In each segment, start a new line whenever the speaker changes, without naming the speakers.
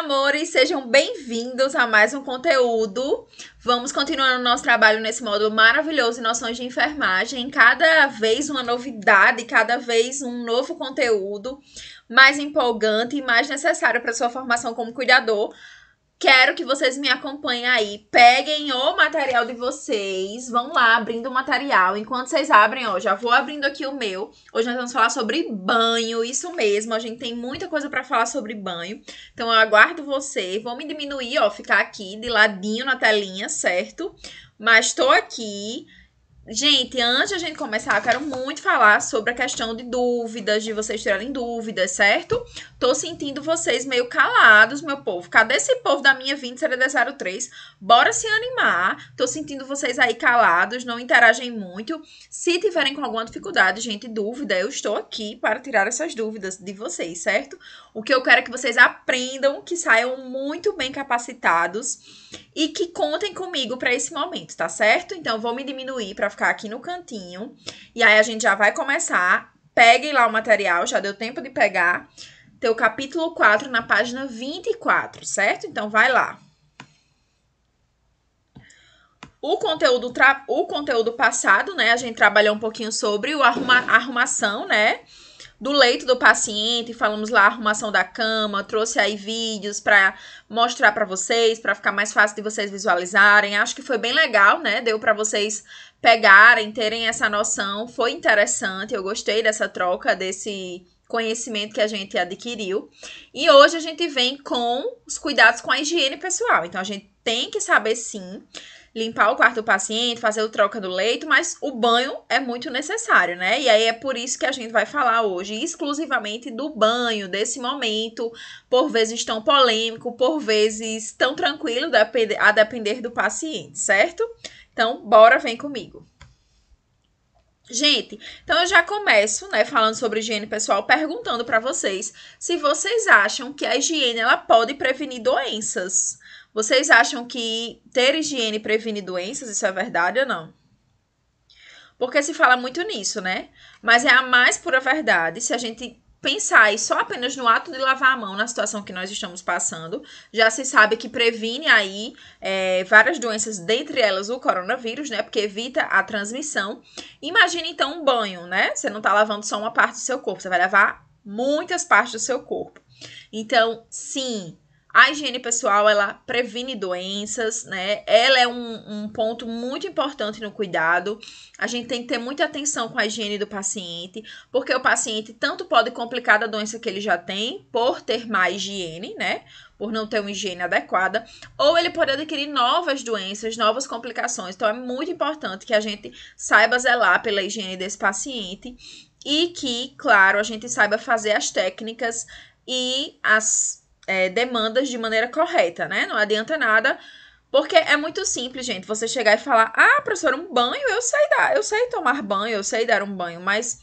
amores, sejam bem-vindos a mais um conteúdo. Vamos continuando nosso trabalho nesse módulo maravilhoso em noções de enfermagem. Cada vez uma novidade, cada vez um novo conteúdo mais empolgante e mais necessário para sua formação como cuidador. Quero que vocês me acompanhem aí. Peguem o material de vocês. Vão lá abrindo o material. Enquanto vocês abrem, ó, já vou abrindo aqui o meu. Hoje nós vamos falar sobre banho, isso mesmo. A gente tem muita coisa para falar sobre banho. Então eu aguardo você. Vou me diminuir, ó, ficar aqui de ladinho na telinha, certo? Mas tô aqui. Gente, antes de a gente começar, eu quero muito falar sobre a questão de dúvidas, de vocês tirarem dúvidas, certo? Tô sentindo vocês meio calados, meu povo. Cadê esse povo da minha 20 03? Bora se animar. Tô sentindo vocês aí calados, não interagem muito. Se tiverem com alguma dificuldade, gente, dúvida, eu estou aqui para tirar essas dúvidas de vocês, certo? O que eu quero é que vocês aprendam, que saiam muito bem capacitados e que contem comigo para esse momento, tá certo? Então, vou me diminuir para ficar aqui no cantinho e aí a gente já vai começar. Peguem lá o material, já deu tempo de pegar. Teu capítulo 4 na página 24, certo? Então, vai lá. O conteúdo, o conteúdo passado, né? A gente trabalhou um pouquinho sobre o arruma, arrumação, né? do leito do paciente, falamos lá a arrumação da cama, trouxe aí vídeos para mostrar para vocês, para ficar mais fácil de vocês visualizarem. Acho que foi bem legal, né? Deu para vocês pegarem, terem essa noção. Foi interessante, eu gostei dessa troca desse conhecimento que a gente adquiriu. E hoje a gente vem com os cuidados com a higiene pessoal. Então a gente tem que saber sim limpar o quarto do paciente, fazer o troca do leito, mas o banho é muito necessário, né? E aí é por isso que a gente vai falar hoje exclusivamente do banho, desse momento, por vezes tão polêmico, por vezes tão tranquilo, a depender do paciente, certo? Então, bora, vem comigo. Gente, então eu já começo, né, falando sobre higiene pessoal, perguntando para vocês se vocês acham que a higiene ela pode prevenir doenças. Vocês acham que ter higiene previne doenças? Isso é verdade ou não? Porque se fala muito nisso, né? Mas é a mais pura verdade. Se a gente pensar aí só apenas no ato de lavar a mão na situação que nós estamos passando, já se sabe que previne aí é, várias doenças, dentre elas o coronavírus, né? Porque evita a transmissão. Imagina então um banho, né? Você não tá lavando só uma parte do seu corpo, você vai lavar muitas partes do seu corpo. Então, sim, a higiene pessoal, ela previne doenças, né? Ela é um, um, ponto muito importante no cuidado. A gente tem que ter muita atenção com a higiene do paciente, porque o paciente tanto pode complicar da doença que ele já tem, por ter má higiene, né? Por não ter uma higiene adequada, ou ele pode adquirir novas doenças, novas complicações. Então, é muito importante que a gente saiba zelar pela higiene desse paciente e que, claro, a gente saiba fazer as técnicas e as é, demandas de maneira correta, né? Não adianta nada. Porque é muito simples, gente, você chegar e falar: ah, professora, um banho, eu sei dar, eu sei tomar banho, eu sei dar um banho, mas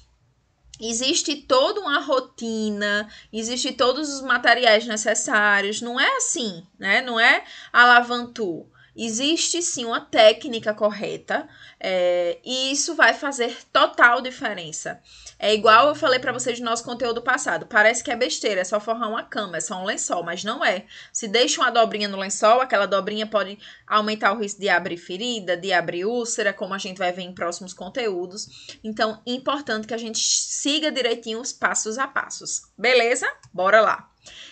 existe toda uma rotina, existe todos os materiais necessários, não é assim, né? Não é alavantu. Existe sim uma técnica correta é, e isso vai fazer total diferença. É igual eu falei para vocês no nosso conteúdo passado. Parece que é besteira, é só forrar uma cama, é só um lençol, mas não é. Se deixa uma dobrinha no lençol, aquela dobrinha pode aumentar o risco de abrir ferida, de abrir úlcera, como a gente vai ver em próximos conteúdos. Então, é importante que a gente siga direitinho os passos a passos. Beleza? Bora lá!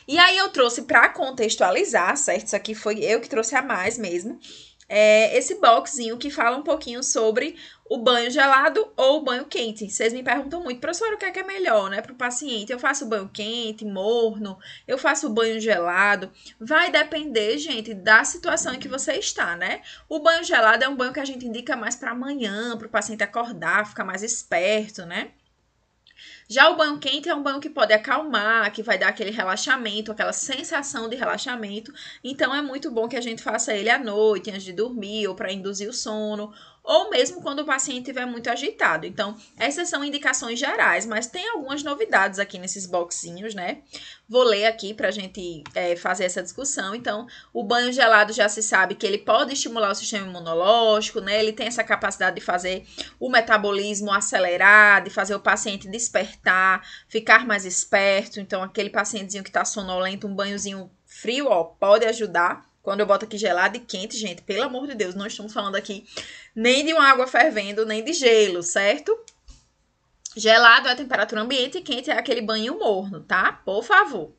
E aí eu trouxe para contextualizar, certo? Isso aqui foi eu que trouxe a mais mesmo. É esse boxinho que fala um pouquinho sobre o banho gelado ou o banho quente. Vocês me perguntam muito, professora, o que é, que é melhor, né, para o paciente? Eu faço banho quente, morno, eu faço banho gelado. Vai depender, gente, da situação em que você está, né? O banho gelado é um banho que a gente indica mais para amanhã, para o paciente acordar, ficar mais esperto, né? Já o banho quente é um banho que pode acalmar, que vai dar aquele relaxamento, aquela sensação de relaxamento. Então é muito bom que a gente faça ele à noite, antes de dormir, ou para induzir o sono, ou mesmo quando o paciente estiver muito agitado. Então, essas são indicações gerais, mas tem algumas novidades aqui nesses boxinhos, né? Vou ler aqui para a gente é, fazer essa discussão. Então, o banho gelado já se sabe que ele pode estimular o sistema imunológico, né? Ele tem essa capacidade de fazer o metabolismo acelerar, de fazer o paciente despertar, ficar mais esperto. Então, aquele pacientezinho que está sonolento, um banhozinho frio, ó, pode ajudar quando eu boto aqui gelado e quente, gente, pelo amor de Deus, não estamos falando aqui nem de uma água fervendo, nem de gelo, certo? Gelado é a temperatura ambiente e quente é aquele banho morno, tá? Por favor.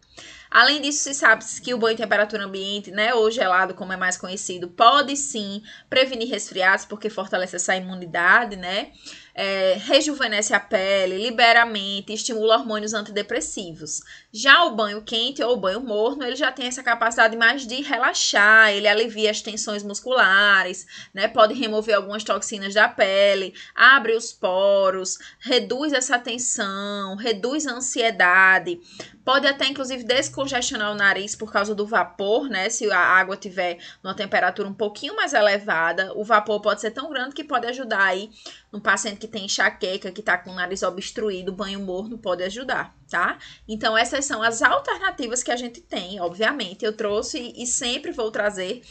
Além disso, se sabe que o banho em temperatura ambiente, né, ou gelado, como é mais conhecido, pode sim prevenir resfriados, porque fortalece essa imunidade, né? É, rejuvenesce a pele, libera a mente, estimula hormônios antidepressivos. Já o banho quente ou o banho morno, ele já tem essa capacidade mais de relaxar, ele alivia as tensões musculares, né? Pode remover algumas toxinas da pele, abre os poros, reduz essa tensão, reduz a ansiedade. Pode até inclusive descongestionar o nariz por causa do vapor, né? Se a água tiver numa temperatura um pouquinho mais elevada, o vapor pode ser tão grande que pode ajudar aí no paciente que tem enxaqueca, que tá com o nariz obstruído, banho morno pode ajudar tá? Então, essas são as alternativas que a gente tem, obviamente. Eu trouxe e sempre vou trazer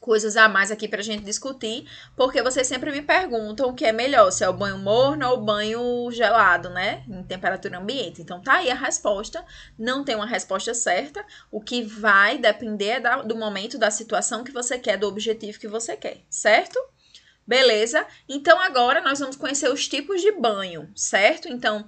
coisas a mais aqui pra gente discutir, porque vocês sempre me perguntam o que é melhor, se é o banho morno ou o banho gelado, né? Em temperatura ambiente. Então tá aí a resposta. Não tem uma resposta certa. O que vai depender é do momento, da situação que você quer, do objetivo que você quer, certo? Beleza? Então agora nós vamos conhecer os tipos de banho, certo? Então,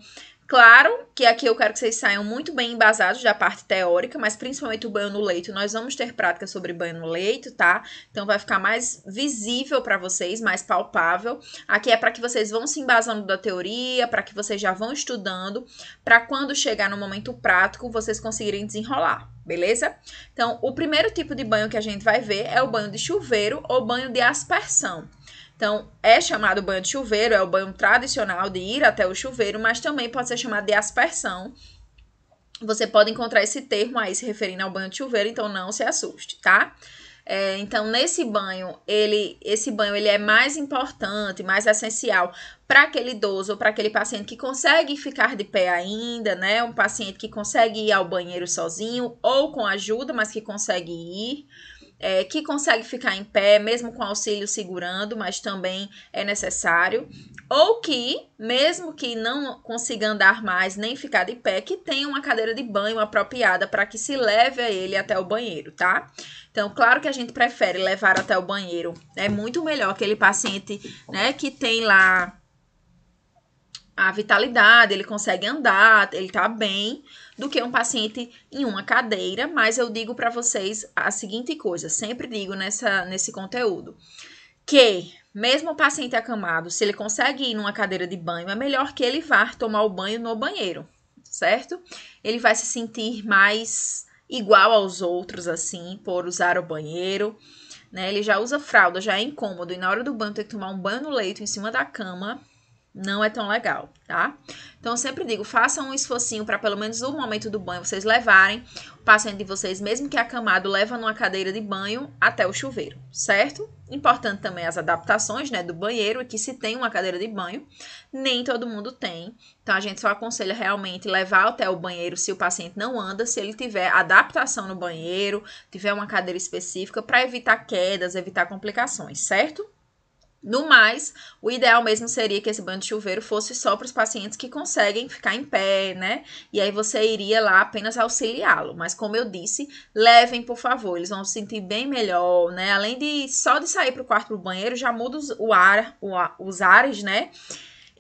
Claro que aqui eu quero que vocês saiam muito bem embasados da parte teórica, mas principalmente o banho no leito. Nós vamos ter prática sobre banho no leito, tá? Então vai ficar mais visível para vocês, mais palpável. Aqui é para que vocês vão se embasando da teoria, para que vocês já vão estudando, para quando chegar no momento prático vocês conseguirem desenrolar, beleza? Então, o primeiro tipo de banho que a gente vai ver é o banho de chuveiro ou banho de aspersão. Então, é chamado banho de chuveiro, é o banho tradicional de ir até o chuveiro, mas também pode ser chamado de aspersão. Você pode encontrar esse termo aí se referindo ao banho de chuveiro, então não se assuste, tá? É, então, nesse banho, ele, esse banho ele é mais importante, mais essencial para aquele idoso ou para aquele paciente que consegue ficar de pé ainda, né? Um paciente que consegue ir ao banheiro sozinho ou com ajuda, mas que consegue ir é, que consegue ficar em pé, mesmo com auxílio segurando, mas também é necessário, ou que, mesmo que não consiga andar mais nem ficar de pé, que tenha uma cadeira de banho apropriada para que se leve a ele até o banheiro, tá? Então, claro que a gente prefere levar até o banheiro, é muito melhor aquele paciente, né, que tem lá a vitalidade, ele consegue andar, ele tá bem, do que um paciente em uma cadeira, mas eu digo para vocês a seguinte coisa, sempre digo nessa, nesse conteúdo, que mesmo o paciente acamado, se ele consegue ir numa cadeira de banho, é melhor que ele vá tomar o banho no banheiro, certo? Ele vai se sentir mais igual aos outros, assim, por usar o banheiro, né? Ele já usa fralda, já é incômodo, e na hora do banho tem que tomar um banho no leito, em cima da cama, não é tão legal, tá? Então, eu sempre digo, façam um esforcinho para pelo menos no momento do banho vocês levarem o paciente de vocês, mesmo que acamado, leva numa cadeira de banho até o chuveiro, certo? Importante também as adaptações, né, do banheiro, que se tem uma cadeira de banho, nem todo mundo tem. Então, a gente só aconselha realmente levar até o banheiro se o paciente não anda, se ele tiver adaptação no banheiro, tiver uma cadeira específica, para evitar quedas, evitar complicações, certo? No mais, o ideal mesmo seria que esse banho de chuveiro fosse só para os pacientes que conseguem ficar em pé, né? E aí você iria lá apenas auxiliá-lo. Mas como eu disse, levem, por favor, eles vão se sentir bem melhor, né? Além de só de sair para o quarto do banheiro, já muda os, o ar, o, os ares, né?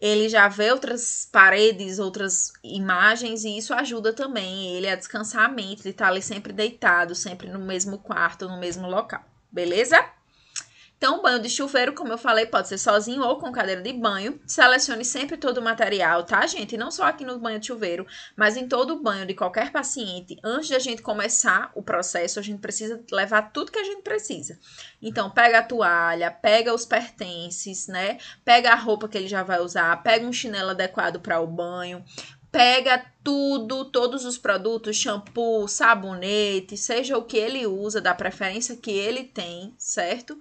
Ele já vê outras paredes, outras imagens, e isso ajuda também ele a descansar a mente, ele estar tá ali sempre deitado, sempre no mesmo quarto, no mesmo local, beleza? Então, o banho de chuveiro, como eu falei, pode ser sozinho ou com cadeira de banho. Selecione sempre todo o material, tá, gente? Não só aqui no banho de chuveiro, mas em todo o banho de qualquer paciente. Antes de a gente começar o processo, a gente precisa levar tudo que a gente precisa. Então, pega a toalha, pega os pertences, né? Pega a roupa que ele já vai usar, pega um chinelo adequado para o banho, pega tudo, todos os produtos, shampoo, sabonete, seja o que ele usa, da preferência que ele tem, certo?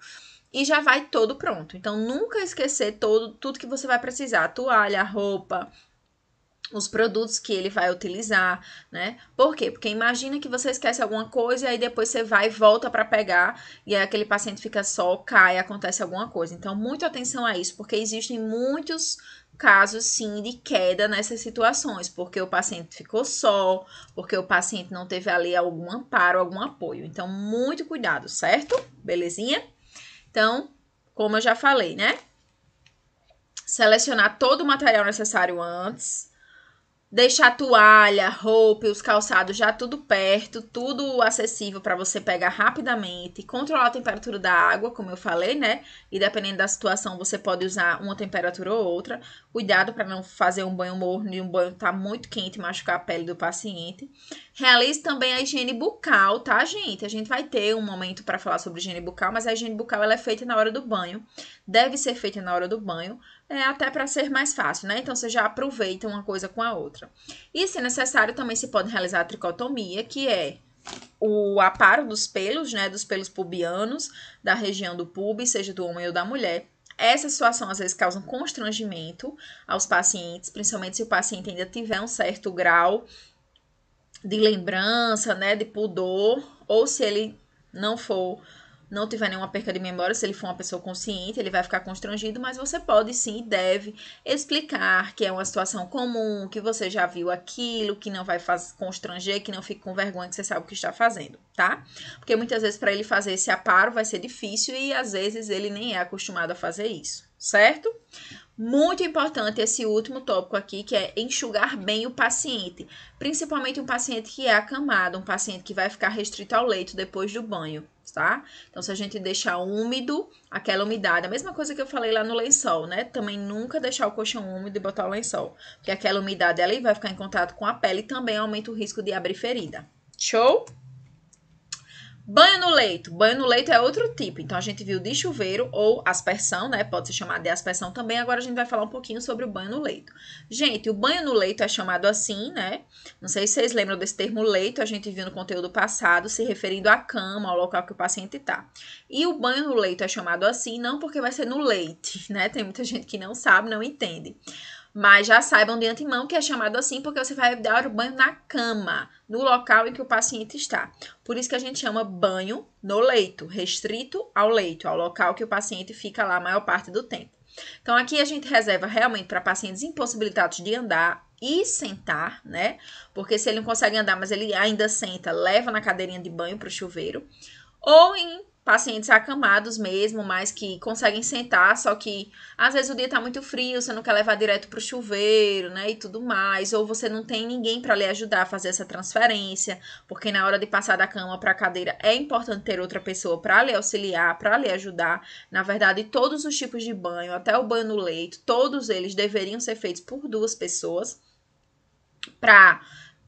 e já vai todo pronto. Então, nunca esquecer todo, tudo que você vai precisar: toalha, roupa, os produtos que ele vai utilizar, né? Por quê? Porque imagina que você esquece alguma coisa e aí depois você vai e volta para pegar e aí aquele paciente fica só, cai, acontece alguma coisa. Então, muita atenção a isso, porque existem muitos casos sim de queda nessas situações, porque o paciente ficou só, porque o paciente não teve ali algum amparo, algum apoio. Então, muito cuidado, certo? Belezinha? Então, como eu já falei, né? Selecionar todo o material necessário antes deixar a toalha, roupa os calçados já tudo perto, tudo acessível para você pegar rapidamente, controlar a temperatura da água, como eu falei, né? E dependendo da situação, você pode usar uma temperatura ou outra. Cuidado para não fazer um banho morno e um banho tá muito quente e machucar a pele do paciente. Realize também a higiene bucal, tá, gente? A gente vai ter um momento para falar sobre higiene bucal, mas a higiene bucal ela é feita na hora do banho. Deve ser feita na hora do banho é, até para ser mais fácil, né? Então, você já aproveita uma coisa com a outra. E, se necessário, também se pode realizar a tricotomia, que é o aparo dos pelos, né, dos pelos pubianos, da região do pubis, seja do homem ou da mulher. Essa situação às vezes causa um constrangimento aos pacientes, principalmente se o paciente ainda tiver um certo grau de lembrança, né, de pudor, ou se ele não for não tiver nenhuma perca de memória, se ele for uma pessoa consciente, ele vai ficar constrangido, mas você pode sim e deve explicar que é uma situação comum, que você já viu aquilo, que não vai faz, constranger, que não fique com vergonha que você sabe o que está fazendo, tá? Porque muitas vezes para ele fazer esse aparo vai ser difícil e às vezes ele nem é acostumado a fazer isso, certo? Muito importante esse último tópico aqui, que é enxugar bem o paciente, principalmente um paciente que é acamado, um paciente que vai ficar restrito ao leito depois do banho tá? Então, se a gente deixar úmido, aquela umidade, a mesma coisa que eu falei lá no lençol, né? Também nunca deixar o colchão úmido e botar o lençol, porque aquela umidade ali vai ficar em contato com a pele e também aumenta o risco de abrir ferida. Show? Banho no leito. Banho no leito é outro tipo. Então a gente viu de chuveiro ou aspersão, né? Pode ser chamado de aspersão também. Agora a gente vai falar um pouquinho sobre o banho no leito. Gente, o banho no leito é chamado assim, né? Não sei se vocês lembram desse termo leito, a gente viu no conteúdo passado, se referindo à cama, ao local que o paciente tá. E o banho no leito é chamado assim não porque vai ser no leite, né? Tem muita gente que não sabe, não entende. Mas já saibam de antemão que é chamado assim porque você vai dar o banho na cama, no local em que o paciente está. Por isso que a gente chama banho no leito, restrito ao leito, ao local que o paciente fica lá a maior parte do tempo. Então, aqui a gente reserva realmente para pacientes impossibilitados de andar e sentar, né? Porque se ele não consegue andar, mas ele ainda senta, leva na cadeirinha de banho para o chuveiro. Ou em pacientes acamados mesmo, mas que conseguem sentar, só que às vezes o dia tá muito frio, você não quer levar direto pro chuveiro, né, e tudo mais, ou você não tem ninguém para lhe ajudar a fazer essa transferência, porque na hora de passar da cama para cadeira é importante ter outra pessoa para lhe auxiliar, para lhe ajudar. Na verdade, todos os tipos de banho, até o banho no leito, todos eles deveriam ser feitos por duas pessoas para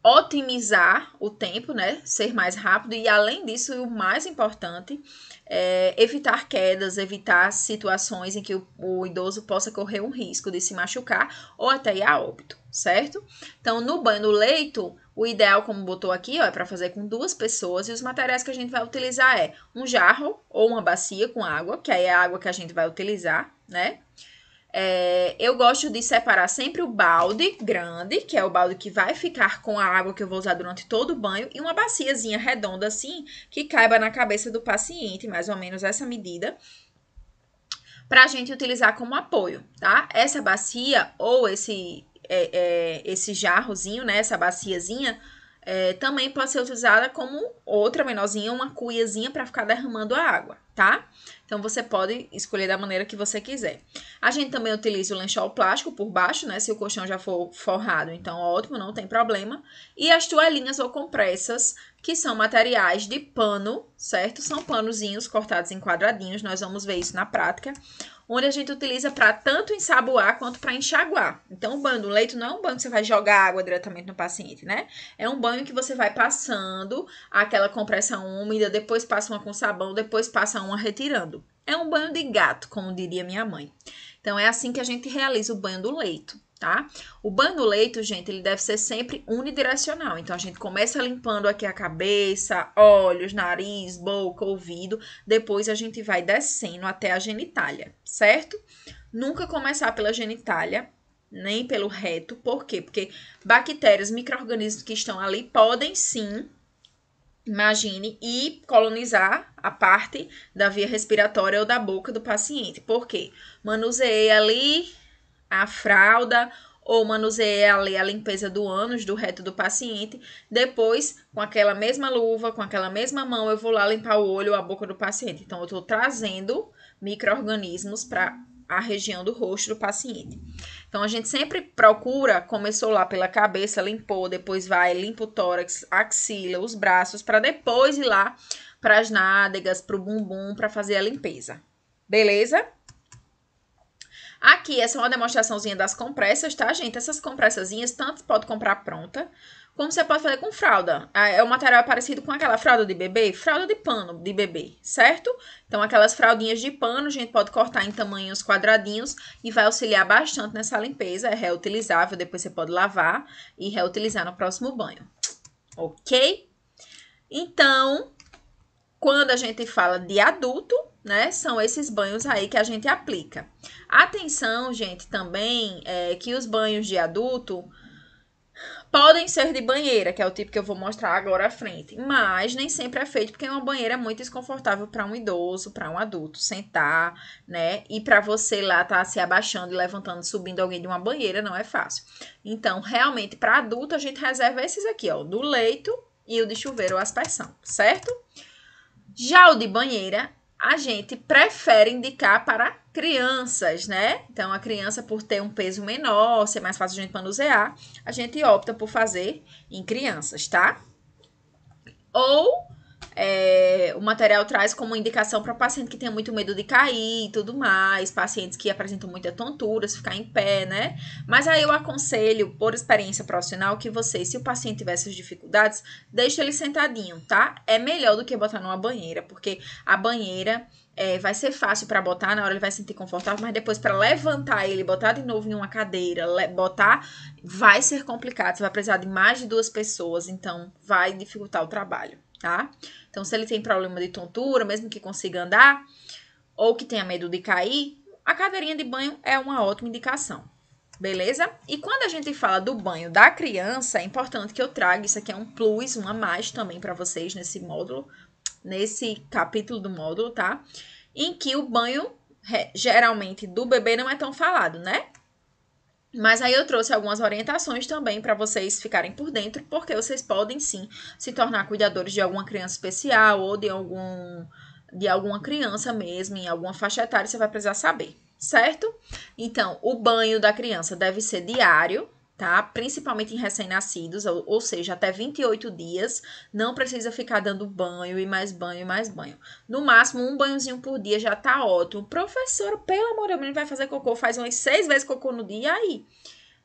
otimizar o tempo, né? Ser mais rápido e, além disso, o mais importante, é evitar quedas, evitar situações em que o, o idoso possa correr um risco de se machucar ou até ir a óbito, certo? Então, no banho no leito, o ideal, como botou aqui, ó, é para fazer com duas pessoas e os materiais que a gente vai utilizar é um jarro ou uma bacia com água, que aí é a água que a gente vai utilizar, né? É, eu gosto de separar sempre o balde grande, que é o balde que vai ficar com a água que eu vou usar durante todo o banho, e uma baciazinha redonda assim, que caiba na cabeça do paciente, mais ou menos essa medida, para a gente utilizar como apoio, tá? Essa bacia ou esse, é, é, esse jarrozinho, né? Essa baciazinha. É, também pode ser utilizada como outra menorzinha, uma cuiazinha para ficar derramando a água, tá? Então você pode escolher da maneira que você quiser. A gente também utiliza o lençol plástico por baixo, né? Se o colchão já for forrado, então ótimo, não tem problema. E as toalhinhas ou compressas, que são materiais de pano, certo? São panozinhos cortados em quadradinhos, nós vamos ver isso na prática onde a gente utiliza para tanto ensaboar quanto para enxaguar. Então, o banho do leito não é um banho que você vai jogar água diretamente no paciente, né? É um banho que você vai passando aquela compressão úmida, depois passa uma com sabão, depois passa uma retirando. É um banho de gato, como diria minha mãe. Então, é assim que a gente realiza o banho do leito tá? O banho no leito, gente, ele deve ser sempre unidirecional. Então, a gente começa limpando aqui a cabeça, olhos, nariz, boca, ouvido. Depois, a gente vai descendo até a genitália, certo? Nunca começar pela genitália, nem pelo reto. Por quê? Porque bactérias, micro-organismos que estão ali podem sim imagine, e colonizar a parte da via respiratória ou da boca do paciente. Por quê? Manuseei ali, a fralda ou manuseia ali a limpeza do ânus, do reto do paciente. Depois, com aquela mesma luva, com aquela mesma mão, eu vou lá limpar o olho ou a boca do paciente. Então, eu estou trazendo micro-organismos para a região do rosto do paciente. Então, a gente sempre procura, começou lá pela cabeça, limpou, depois vai, limpa o tórax, axila, os braços, para depois ir lá para as nádegas, para o bumbum, para fazer a limpeza. Beleza? Aqui, essa é uma demonstraçãozinha das compressas, tá, gente? Essas compressazinhas, tanto pode comprar pronta, como você pode fazer com fralda. Ah, é um material parecido com aquela fralda de bebê, fralda de pano de bebê, certo? Então, aquelas fraldinhas de pano, a gente pode cortar em tamanhos quadradinhos e vai auxiliar bastante nessa limpeza. É reutilizável, depois você pode lavar e reutilizar no próximo banho, ok? Então, quando a gente fala de adulto, né? São esses banhos aí que a gente aplica. Atenção, gente, também é que os banhos de adulto podem ser de banheira, que é o tipo que eu vou mostrar agora à frente, mas nem sempre é feito porque uma banheira é muito desconfortável para um idoso, para um adulto sentar, né? E para você lá tá se abaixando, e levantando, subindo alguém de uma banheira não é fácil. Então, realmente para adulto a gente reserva esses aqui, ó, do leito e o de chuveiro ou aspersão, certo? Já o de banheira a gente prefere indicar para crianças, né? Então, a criança, por ter um peso menor, ser mais fácil de a gente manusear, a gente opta por fazer em crianças, tá? Ou é, o material traz como indicação para paciente que tem muito medo de cair e tudo mais, pacientes que apresentam muita tontura, se ficar em pé, né? Mas aí eu aconselho, por experiência profissional, que você, se o paciente tiver essas dificuldades, deixe ele sentadinho, tá? É melhor do que botar numa banheira, porque a banheira é, vai ser fácil para botar, na hora ele vai se sentir confortável, mas depois para levantar ele, botar de novo em uma cadeira, botar, vai ser complicado. Você vai precisar de mais de duas pessoas, então vai dificultar o trabalho tá? Então, se ele tem problema de tontura, mesmo que consiga andar, ou que tenha medo de cair, a cadeirinha de banho é uma ótima indicação. Beleza? E quando a gente fala do banho da criança, é importante que eu traga isso aqui é um plus, uma mais também para vocês nesse módulo, nesse capítulo do módulo, tá? Em que o banho geralmente do bebê não é tão falado, né? Mas aí eu trouxe algumas orientações também para vocês ficarem por dentro, porque vocês podem sim se tornar cuidadores de alguma criança especial ou de algum de alguma criança mesmo, em alguma faixa etária, você vai precisar saber, certo? Então, o banho da criança deve ser diário, tá? Principalmente em recém-nascidos, ou, ou, seja, até 28 dias, não precisa ficar dando banho e mais banho e mais banho. No máximo, um banhozinho por dia já tá ótimo. Professor, pelo amor de Deus, vai fazer cocô, faz umas seis vezes cocô no dia, aí...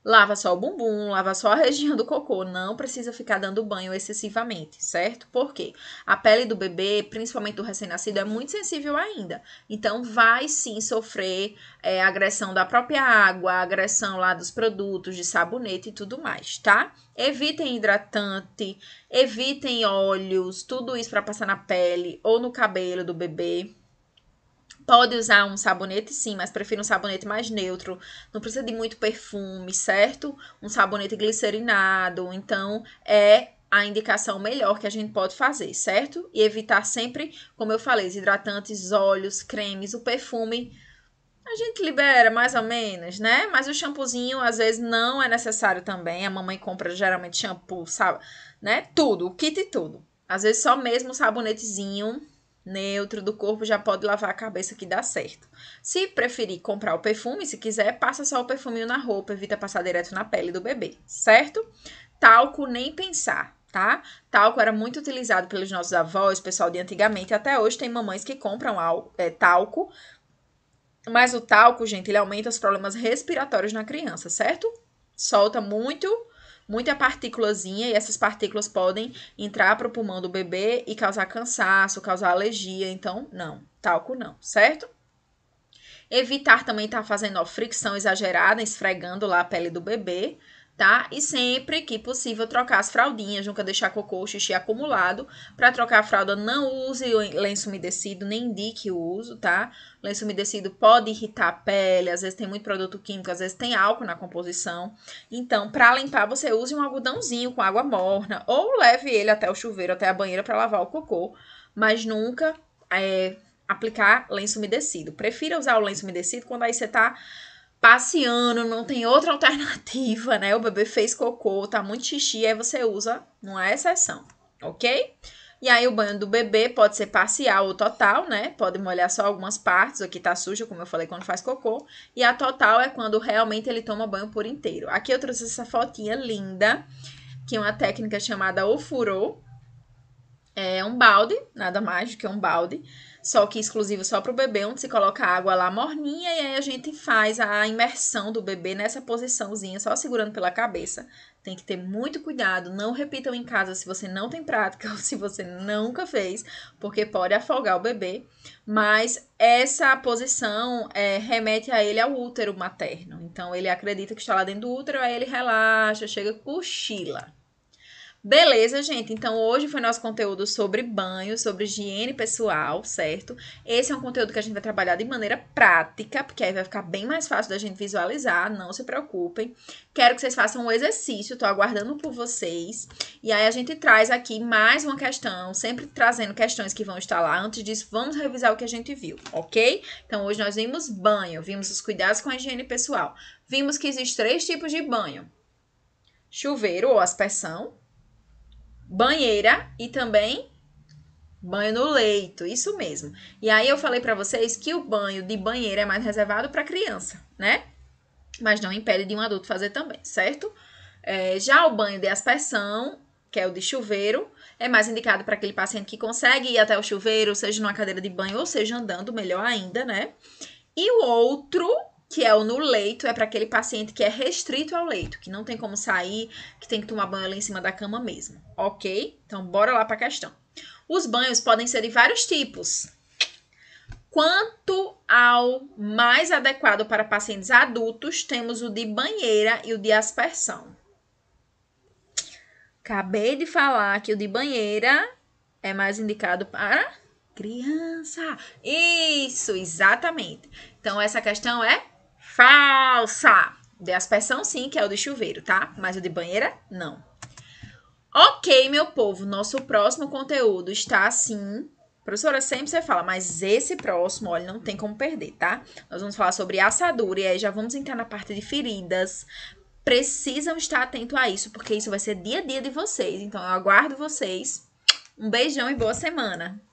Lava só o bumbum, lava só a região do cocô, não precisa ficar dando banho excessivamente, certo? Porque a pele do bebê, principalmente do recém-nascido, é muito sensível ainda. Então, vai sim sofrer é, agressão da própria água, agressão lá dos produtos, de sabonete e tudo mais, tá? Evitem hidratante, evitem óleos, tudo isso para passar na pele ou no cabelo do bebê, Pode usar um sabonete, sim, mas prefiro um sabonete mais neutro. Não precisa de muito perfume, certo? Um sabonete glicerinado. Então, é a indicação melhor que a gente pode fazer, certo? E evitar sempre, como eu falei, hidratantes, óleos, cremes, o perfume. A gente libera mais ou menos, né? Mas o shampoozinho às vezes não é necessário também. A mamãe compra geralmente shampoo, sabe? Né? Tudo, o kit e tudo. Às vezes só mesmo o sabonetezinho neutro do corpo, já pode lavar a cabeça que dá certo. Se preferir comprar o perfume, se quiser, passa só o perfuminho na roupa, evita passar direto na pele do bebê, certo? Talco nem pensar, tá? Talco era muito utilizado pelos nossos avós, pessoal de antigamente, até hoje tem mamães que compram é, talco. Mas o talco, gente, ele aumenta os problemas respiratórios na criança, certo? Solta muito muita partículazinha e essas partículas podem entrar para o pulmão do bebê e causar cansaço, causar alergia. Então, não, talco não, certo? Evitar também estar tá fazendo ó, fricção exagerada, esfregando lá a pele do bebê, tá? E sempre que possível trocar as fraldinhas, nunca deixar cocô ou xixi acumulado. Para trocar a fralda, não use lenço umedecido, nem indique o uso, tá? Lenço umedecido pode irritar a pele, às vezes tem muito produto químico, às vezes tem álcool na composição. Então, para limpar, você use um algodãozinho com água morna ou leve ele até o chuveiro, até a banheira para lavar o cocô, mas nunca é, aplicar lenço umedecido. Prefira usar o lenço umedecido quando aí você tá passeando, não tem outra alternativa, né? O bebê fez cocô, tá muito xixi, aí você usa, não é exceção, ok? E aí o banho do bebê pode ser parcial ou total, né? Pode molhar só algumas partes, o que tá sujo, como eu falei, quando faz cocô. E a total é quando realmente ele toma banho por inteiro. Aqui eu trouxe essa fotinha linda, que é uma técnica chamada ofurô. É um balde, nada mais do que é um balde só que exclusivo só para o bebê, onde se coloca a água lá morninha e aí a gente faz a imersão do bebê nessa posiçãozinha, só segurando pela cabeça. Tem que ter muito cuidado, não repitam em casa se você não tem prática ou se você nunca fez, porque pode afogar o bebê. Mas essa posição é, remete a ele ao útero materno. Então ele acredita que está lá dentro do útero, aí ele relaxa, chega, cochila. Beleza, gente? Então hoje foi nosso conteúdo sobre banho, sobre higiene pessoal, certo? Esse é um conteúdo que a gente vai trabalhar de maneira prática, porque aí vai ficar bem mais fácil da gente visualizar, não se preocupem. Quero que vocês façam um exercício, tô aguardando por vocês. E aí a gente traz aqui mais uma questão, sempre trazendo questões que vão estar lá. Antes disso, vamos revisar o que a gente viu, ok? Então hoje nós vimos banho, vimos os cuidados com a higiene pessoal. Vimos que existem três tipos de banho. Chuveiro ou aspersão, banheira e também banho no leito, isso mesmo. E aí eu falei para vocês que o banho de banheira é mais reservado para criança, né? Mas não impede de um adulto fazer também, certo? É, já o banho de aspersão, que é o de chuveiro, é mais indicado para aquele paciente que consegue ir até o chuveiro, seja numa cadeira de banho ou seja andando, melhor ainda, né? E o outro que é o no leito, é para aquele paciente que é restrito ao leito, que não tem como sair, que tem que tomar banho ali em cima da cama mesmo, ok? Então, bora lá para a questão. Os banhos podem ser de vários tipos. Quanto ao mais adequado para pacientes adultos, temos o de banheira e o de aspersão. Acabei de falar que o de banheira é mais indicado para criança. Isso, exatamente. Então, essa questão é Falsa. De aspersão, sim, que é o de chuveiro, tá? Mas o de banheira, não. Ok, meu povo, nosso próximo conteúdo está assim. Professora, sempre você fala, mas esse próximo, olha, não tem como perder, tá? Nós vamos falar sobre assadura e aí já vamos entrar na parte de feridas. Precisam estar atento a isso, porque isso vai ser dia a dia de vocês. Então, eu aguardo vocês. Um beijão e boa semana!